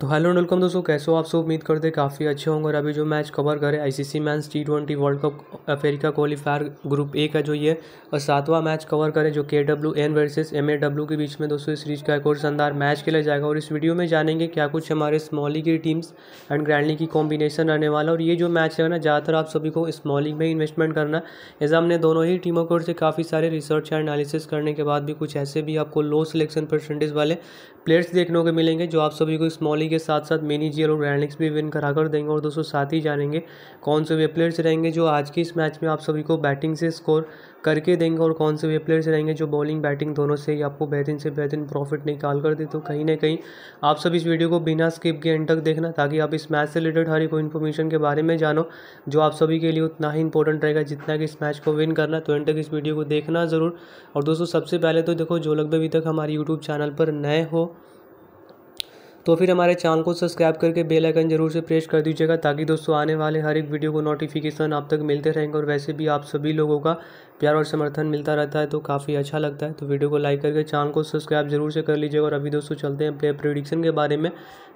तो hello and welcome दोस्तों कैसे हो आप सब उम्मीद करते हैं काफ़ी अच्छे होंगे और अभी जो मैच कवर करें C men's T twenty world cup Africa qualifier group A का जो ये और सातवां मैच कवर करें जो के W N versus M A W के बीच में दोस्तों इस सीरीज का एक और शानदार मैच खेला जाएगा और इस वीडियो में जानेंगे क्या कुछ हमारे स्मॉलिंग की टीम्स एंड ग्रैंडली की कॉम्बिनेशन रहने वाला और ये जो मैच है ना ज़्यादातर आप सभी को स्मॉलिंग में इन्वेस्टमेंट करना ऐसा हमने दोनों ही टीमों की ओर से काफ़ी सारे रिसर्च एंड एनालिसिस करने के बाद भी कुछ ऐसे भी आपको लो सिलेक्शन परसेंटेज वाले प्लेयर्स देखने को मिलेंगे जो आप सभी को स्मॉलिंग के साथ साथ मेनी जीएल और रैनिक्स भी विन करा कर देंगे और दोस्तों साथ ही जानेंगे कौन से वे प्लेयर्स रहेंगे जो आज के इस मैच में आप सभी को बैटिंग से स्कोर करके देंगे और कौन से वे प्लेयर्स रहेंगे जो बॉलिंग बैटिंग दोनों से ही आपको बेहतरीन से बेहतरीन प्रॉफिट निकाल कर दे तो कहीं ना कहीं आप सब इस वीडियो को बिना स्किप के एंड तक देखना ताकि आप इस मैच से रिलेटेड हर एक इन्फॉर्मेशन के बारे में जानो जो आप सभी के लिए उतना ही इंपॉर्टेंट रहेगा जितना कि इस मैच को विन करना तो एंड तक इस वीडियो को देखना ज़रूर और दोस्तों सबसे पहले तो देखो जो लगभग अभी तक हमारे यूट्यूब चैनल पर नए हो तो फिर हमारे चैनल को सब्सक्राइब करके बेल आइकन जरूर से प्रेस कर दीजिएगा ताकि दोस्तों आने वाले हर एक वीडियो को नोटिफिकेशन आप तक मिलते रहेंगे और वैसे भी आप सभी लोगों का प्यार और समर्थन मिलता रहता है तो काफ़ी अच्छा लगता है तो वीडियो को लाइक करके चैनल को सब्सक्राइब जरूर से कर लीजिएगा और अभी दोस्तों चलते हैं प्ले प्रिडिक्शन के बारे में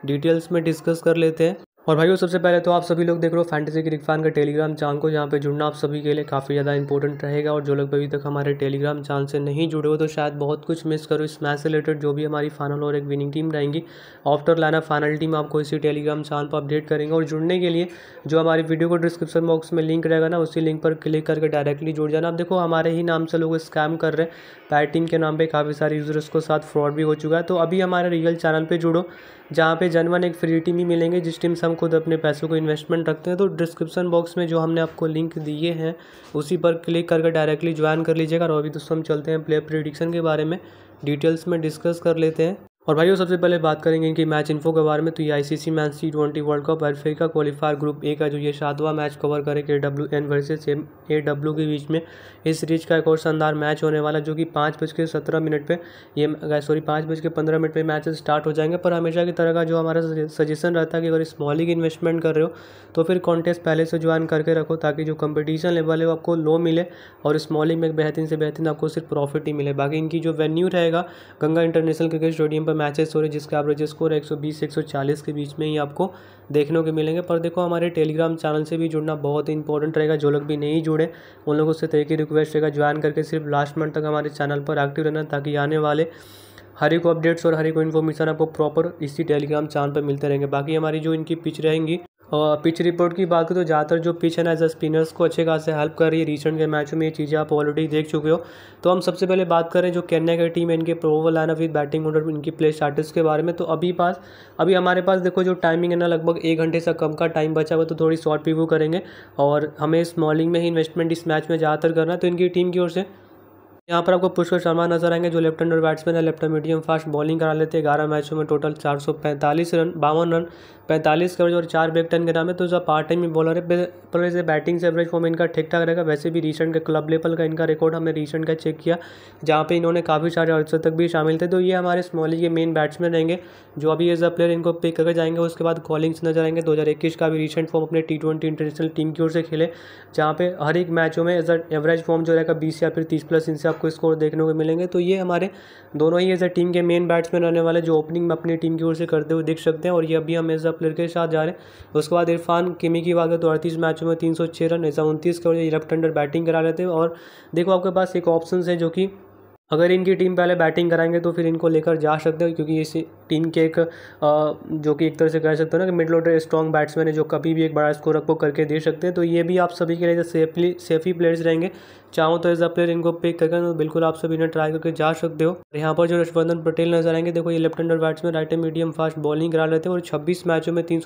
डिटेल्स में डिस्कस कर लेते हैं और भाइयों सबसे पहले तो आप सभी लोग देख रहे हो फैंटेसी क्रिक फैन का टेलीग्राम चैनल को यहाँ पे जुड़ना आप सभी के लिए काफ़ी ज़्यादा इंपॉर्टेंट रहेगा और जो लोग अभी तक हमारे टेलीग्राम चैनल से नहीं जुड़े हो तो शायद बहुत कुछ मिस करो इस मैच से रिलेटेड जो भी हमारी फाइनल और एक विनिंग टीम रहेंगी आफ्टर लाना फाइनल टीम आपको इसी टेलीग्राम चैनल पर अपडेट करेंगे और जुड़ने के लिए जो हमारी वीडियो को डिस्क्रिप्शन बॉक्स में लिंक रहेगा ना उसी लिंक पर क्लिक करके डायरेक्टली जुड़ जाना आप देखो हमारे ही नाम से लोग स्कैम कर रहे हैं पैटिंग के नाम पर काफ़ी सारे यूज़र्स को साथ फ्रॉड भी हो चुका है तो अभी हमारे रियल चैनल पर जुड़ो जहाँ पे जनवन एक फ्री टीम ही मिलेंगे जिस टीम से हम खुद अपने पैसों को इन्वेस्टमेंट रखते हैं तो डिस्क्रिप्शन बॉक्स में जो हमने आपको लिंक दिए हैं उसी पर क्लिक करके डायरेक्टली ज्वाइन कर लीजिएगा और अभी दोस्तों हम चलते हैं प्लेयर प्रिडिक्शन के बारे में डिटेल्स में डिस्कस कर लेते हैं और भाइयों सबसे पहले बात करेंगे इनके मैच इन्फो के बारे में तो ये ICC match T twenty world cup Africa qualifier group A का जो ये सातवां मैच कवर करेगा A W N versus A W के बीच में इस सीरीज का एक और शानदार मैच होने वाला जो कि पाँच बज के सत्रह मिनट पर ये सॉरी पाँच बज के पंद्रह मिनट पर मैच स्टार्ट हो जाएंगे पर हमेशा की तरह का जो हमारा सजेशन रहता है कि अगर स्मॉलिंग इन्वेस्टमेंट कर रहे हो तो फिर कॉन्टेस्ट पहले से ज्वाइन करके रखो ताकि जो कंपटीशन लेवल है वो आपको लो मिले और स्मॉलिंग में बेहतरीन से बेहतरीन आपको सिर्फ प्रॉफिट ही मिले बाकी इनकी जो वेन्यू रहेगा गंगा इंटरनेशनल क्रिकेट स्टेडियम पर पर मैचेस हो रहे हैं जिसके एवरेज स्कोर एक 120 140 के बीच में ही आपको देखने को मिलेंगे पर देखो हमारे टेलीग्राम चैनल से भी जुड़ना बहुत ही इंपॉर्टेंट रहेगा जो लोग भी नहीं जुड़े उन लोगों से तरीके तो रिक्वेस्ट रहेगा ज्वाइन करके सिर्फ लास्ट मंथ तक हमारे चैनल पर एक्टिव रहना ताकि आने वाले हर एक अपडेट्स और हर एक इन्फॉर्मेशन आपको प्रॉपर इसी टेलीग्राम चैनल पर मिलते रहेंगे बाकी हमारी जो इनकी पिच रहेंगी और पिच रिपोर्ट की बात करें तो ज़्यादातर जो पिच है ना एज अ स्पिनर्स को अच्छे से हेल्प कर रही है रिसेंट के मैचों में ये चीज़ें आप ऑलरेडी देख चुके हो तो हम सबसे पहले बात करें जो चेन्नई की टीम है इनके प्रोवर ऑफ विथ बैटिंग ऑर्डर इनकी प्ले स्टार्टर्स के बारे में तो अभी पास अभी हमारे पास देखो जो टाइमिंग है ना लगभग एक घंटे से कम का टाइम बचा हुआ तो थोड़ी शॉर्ट रिव्यू करेंगे और हमें इस मॉर्निंग में ही इन्वेस्टमेंट इस मैच में ज़्यादातर करना है तो इनकी टीम की ओर से यहाँ पर आपको पुष्कर शर्मा नजर आएंगे जो लेफ्ट हैंडर बैट्समैन है लेफ्ट मीडियम फास्ट बॉलिंग करा लेते हैं ग्यारह मैचों में टोटल 445 रन बावन रन 45 करोड़ और चार बैक टन के नाम है तो जो पार्ट टाइम बॉलर है पर वैसे बैटिंग से एवरेज फॉर्म इनका ठीक ठाक रहेगा वैसे भी रिसेंट का क्लब लेवल का इनका रिकॉर्ड हमने रिसेंट का चेक किया जहाँ पर इन्होंने काफ़ी सारे अर्सों तक भी शामिल थे तो ये हमारे स्मॉली के मेन बैट्समैन रहेंगे जो अभी एज अ प्लेयर इनको पिक करके जाएंगे उसके बाद कॉलिंग्स नजर आएंगे दो का भी रिसेंट फॉर्म अपने टी इंटरनेशनल टीम की ओर से खेले जहाँ पर हर एक मैचों में एज अ एवरेज फॉर्म जो रहेगा बीस या फिर तीस प्लस इनसे आपको स्कोर देखने को मिलेंगे तो ये हमारे दोनों ही एज ए टीम के मेन बैट्समैन रहने वाले जो ओपनिंग में अपनी टीम की ओर से करते हुए दिख सकते हैं और ये अभी हम एज प्लेयर के साथ जा रहे हैं उसके बाद इरफान किमी की बात है तो अड़तीस मैचों में तीन सौ छः रन ऐसा उनतीस करोड़ लेफ्ट हंडर बैटिंग करा रहे थे और देखो आपके पास एक ऑप्शन है जो कि अगर इनकी टीम पहले बैटिंग कराएंगे तो फिर इनको लेकर जा सकते हो क्योंकि इस टीम के एक जो कि एक तरह से कह सकते हो ना कि मिडल ऑर्डर स्ट्रॉन्ग बैट्समैन है जो कभी भी एक बड़ा स्कोर आपको करके दे सकते हैं तो ये भी आप सभी के लिए सेफली सेफी प्लेयर्स रहेंगे चाहो तो एज अ प्लेयर इनको पिक करके तो बिल्कुल आप सभी इन्हें ट्राई करके जा सकते हो यहाँ पर जो रशवर्धन पटेल नजर आएंगे देखो ये left hander batsman right medium fast bowling करा लेते हैं और छब्बीस मैचों में तीन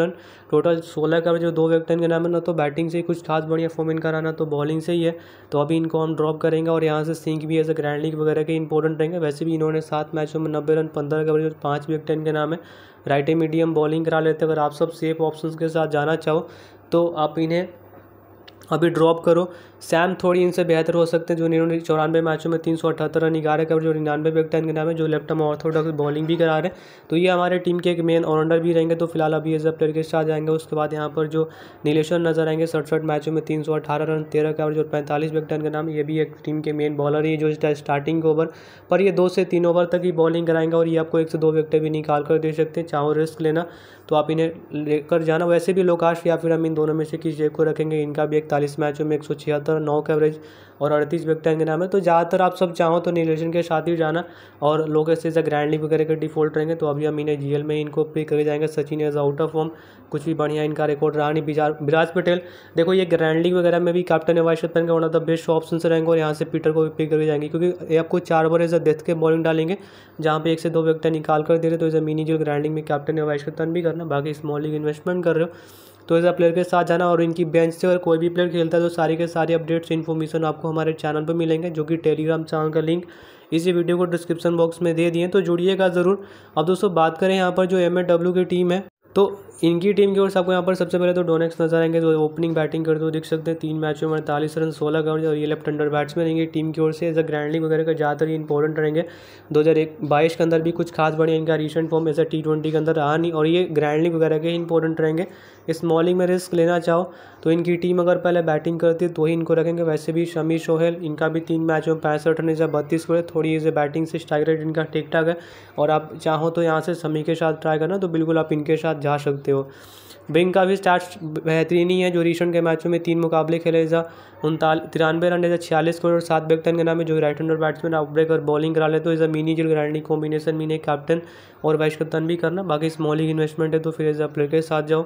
रन टोटल सोलह का जो दो विकेट के नाम है ना तो बैटिंग से ही कुछ खास बढ़िया फॉर्म इनका रहना तो बॉलिंग से ही है तो अभी इनको हम ड्रॉप करेंगे और यहाँ से सिंह भी एज अ ग्रैंड लीग वगैरह के इंपॉर्टेंट रहेंगे वैसे भी इन्होंने सात मैचों में नब्बे रन पंद्रह का फिर पाँच विकेट के नाम है राइटे मीडियम बॉलिंग करा लेते अगर आप सब सेफ ऑप्शन के साथ जाना चाहो तो आप इन्हें अभी ड्रॉप करो सैम थोड़ी इनसे बेहतर हो सकते हैं जो इन्होंने चौरानवे मैचों में तीन सौ अठहत्तर रन ग्यारह कवर जो निन्यानवे बैक इनके के नाम है जो लेफ्ट आर्म ऑर्थोडॉक्स बॉलिंग भी करा रहे हैं तो ये हमारे टीम के एक मेन ऑलराउंडर भी रहेंगे तो फिलहाल अभी एज अ प्लेयर के साथ जाएंगे उसके बाद यहाँ पर जो नीलेश्वर नजर आएंगे सड़सठ मैचों में तीन सौ अठारह रन तेरह का जो पैंतालीस विकट इनके नाम ये भी एक टीम के मेन बॉलर ही जो स्टार्टिंग ओवर पर ये दो से तीन ओवर तक ही बॉलिंग कराएंगे और ये आपको एक से दो विकटें भी निकाल कर दे सकते हैं चाहो रिस्क लेना तो आप इन्हें लेकर जाना वैसे भी लोकाश या फिर हम इन दोनों में से किस जेब को रखेंगे इनका भी इकतालीस मैचों में एक सौ छिहत्तर सत्तर नौ के एवरेज और अड़तीस व्यक्तियों के नाम है तो ज़्यादातर आप सब चाहो तो नीलेशन के साथ ही जाना और लोग ऐसे जैसे ग्रैंडली वगैरह के डिफॉल्ट रहेंगे तो अभी हम इन्हें जीएल में इनको पे करे जाएंगे Sachin is out of form कुछ भी बढ़िया इनका रिकॉर्ड रहा नहीं विराज पटेल देखो ये ग्रैंडली वगैरह में भी कैप्टन है वाइस कैप्टन का one of the best option से रहेंगे और यहाँ से पीटर को भी पिक करके जाएंगे क्योंकि ये आपको चार बार ऐसा डेथ के बॉलिंग डालेंगे जहाँ पे एक से दो व्यक्ति निकाल कर दे रहे तो ऐसे मिनी जो ग्रैंडिंग में कैप्टन है वाइस कैप्टन भी करना बाकी स्मॉल लीग इन्वेस्टमेंट कर रहे हो तो ऐसा प्लेयर के साथ जाना और इनकी बेंच से अगर कोई भी प्लेयर खेलता है तो सारी के सारी अपडेट्स इन्फॉर्मेशन आपको हमारे चैनल पर मिलेंगे जो कि टेलीग्राम चैनल का लिंक इसी वीडियो को डिस्क्रिप्शन बॉक्स में दे दिए तो जुड़िएगा ज़रूर अब दोस्तों बात करें यहाँ पर जो एम की टीम है तो इनकी टीम की ओर से आपको यहाँ पर सबसे पहले तो डोनेक्स नजर आएंगे जो तो ओपनिंग बैटिंग करते हुए दिख सकते हैं तीन मैचों में अड़तालीस रन सोलह कवर और ये लेफ्ट अंडर बैट्समैन रहेंगे टीम की ओर से एज अ ग्रैंड लीग वगैरह का ज़्यादातर ही इंपॉर्टेंट रहेंगे दो हज़ार एक बाईस के अंदर भी कुछ खास बढ़िया इनका रिसेंट फॉर्म ऐसा टी ट्वेंटी के अंदर रहा नहीं और ये ग्रैंड लीग वगैरह के ही इंपॉर्टेंट रहेंगे स्मॉलिंग में रिस्क लेना चाहो तो इनकी टीम अगर पहले बैटिंग करती है तो ही इनको रखेंगे वैसे भी शमी सोहेल इनका भी तीन मैचों में पैंसठ रन या बत्तीस को थोड़ी इसे बैटिंग से स्ट्राइक रेट इनका ठीक ठाक है और आप चाहो तो यहाँ से शमी के साथ ट्राई करना तो बिल्कुल आप इनके साथ जा सकते हो सकते हो बिंग का भी स्टार्ट बेहतरीन ही है जो रिसेंट के मैचों में तीन मुकाबले खेले जा उनताल तिरानवे रन एजा छियालीस स्कोर और सात बैकटन के नाम है जो right hander batsman out break और बॉलिंग करा ले तो इज़ अ मीनी जिल ग्रैंडी कॉम्बिनेशन मीनी कैप्टन और वाइस कप्तान भी करना बाकी स्मॉलिंग इन्वेस्टमेंट है तो फिर एज अ प्लेयर के साथ जाओ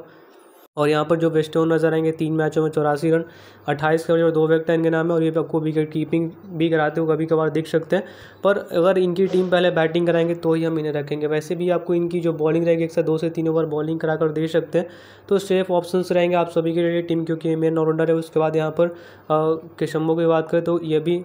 और यहाँ पर जो ऑन नजर आएंगे तीन मैचों में चौरासी रन अट्ठाईस कवरेज और दो विकेट इनके नाम है और ये आपको विकेट कीपिंग भी कराते हुए कभी कभार दिख सकते हैं पर अगर इनकी टीम पहले बैटिंग कराएंगे तो ही हम इन्हें रखेंगे वैसे भी आपको इनकी जो बॉलिंग रहेगी एक से दो से तीन ओवर बॉलिंग करा कर दे सकते हैं तो सेफ ऑप्शन रहेंगे आप सभी के लिए टीम क्योंकि मेन ऑलराउंडर है उसके बाद यहाँ पर किशम्बो की बात करें तो ये भी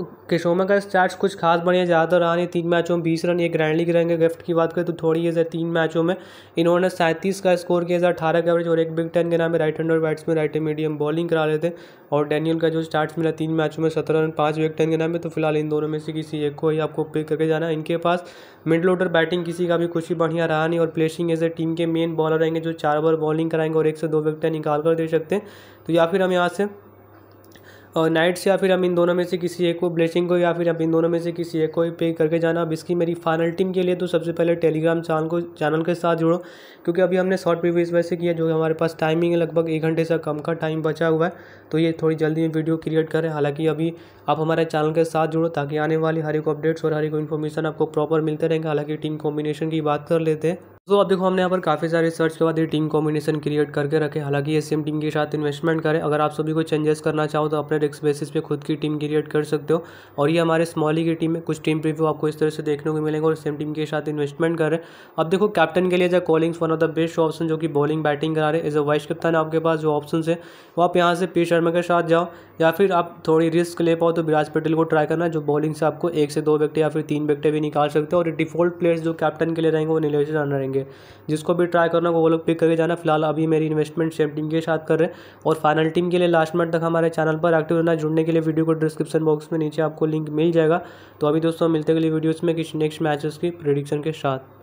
किशोमा का स्टार्ट कुछ खास बढ़िया ज़्यादा रहा नहीं तीन मैचों में बीस रन ये ग्रैंडली रहेंगे गिफ्ट की बात करें तो थोड़ी है तीन मैचों में इन्होंने सैंतीस का स्कोर किया था अठारह का एवरेज और एक बिग टेन के नाम है right hander batsman right medium bowling करा लेते और डैनियल का जो स्टार्ट मिला तीन मैचों में सत्रह रन पाँच विकेट के नाम है तो फिलहाल इन दोनों में से किसी एक को ही आपको पिक करके जाना है इनके पास मिडल ऑर्डर बैटिंग किसी का भी कुछ भी बढ़िया रहा नहीं और प्लेसिंग एज ए टीम के मेन बॉलर रहेंगे जो चार बार बॉलिंग कराएंगे और एक से दो विकेटें निकाल कर दे सकते हैं तो या फिर हम यहाँ से और नाइट्स या फिर हम इन दोनों में से किसी एक को ब्लेसिंग को या फिर हम इन दोनों में से किसी एक को ही पे करके जाना अब इसकी मेरी फाइनल टीम के लिए तो सबसे पहले टेलीग्राम चैनल को चैनल के साथ जुड़ो क्योंकि अभी हमने शॉर्ट वीडियो इस वजह से किया जो हमारे पास टाइमिंग है लगभग एक घंटे से कम का टाइम बचा हुआ है तो ये थोड़ी जल्दी में वीडियो क्रिएट करें हालाँकि अभी आप हमारे चैनल के साथ जुड़ो ताकि आने वाली हर एक अपडेट्स और हर एक इन्फॉर्मेशन आपको प्रॉपर मिलते रहेंगे हालाँकि टीम कॉम्बिनेशन की बात कर लेते हैं तो अब देखो हमने यहाँ पर काफ़ी सारे सर्च के बाद ये टीम कॉम्बिनेशन क्रिएट करके रखे हालांकि ये सेम टीम के साथ इन्वेस्टमेंट करें अगर आप सभी को चेंजेस करना चाहो तो अपने रिक्स बेसिस पे खुद की टीम क्रिएट कर सकते हो और ये हमारे स्मॉल ही की टीम है कुछ टीम प्रीव्यू आपको इस तरह से देखने को मिलेंगे और सेम टीम के साथ इन्वेस्टमेंट करें अब देखो कैप्टन के लिए जो Collins one of the best option जो कि बॉलिंग बैटिंग करा रहे एज अ वाइस कप्तान आपके पास जो ऑप्शन है वो आप यहाँ से पी शर्मा के साथ जाओ या फिर आप थोड़ी रिस्क ले पाओ तो विराज पटेल को ट्राई करना जो बॉलिंग से आपको एक से दो विकेट या फिर तीन विकेट भी निकाल सकते हो और डिफॉल्ट प्लेयर्स जो कैप्टन के लिए रहेंगे वो नीलेश राणा रहेंगे जिसको भी ट्राई करना वो लोग पिक करके जाना फिलहाल अभी मेरी इन्वेस्टमेंट सेम टीम के साथ कर रहे हैं और फाइनल टीम के लिए लास्ट मंथ तक हमारे चैनल पर एक्टिव रहना जुड़ने के लिए वीडियो को डिस्क्रिप्शन बॉक्स में नीचे आपको लिंक मिल जाएगा तो अभी दोस्तों मिलते अगले वीडियोज़ में किसी नेक्स्ट मैचेस की प्रिडिक्शन के साथ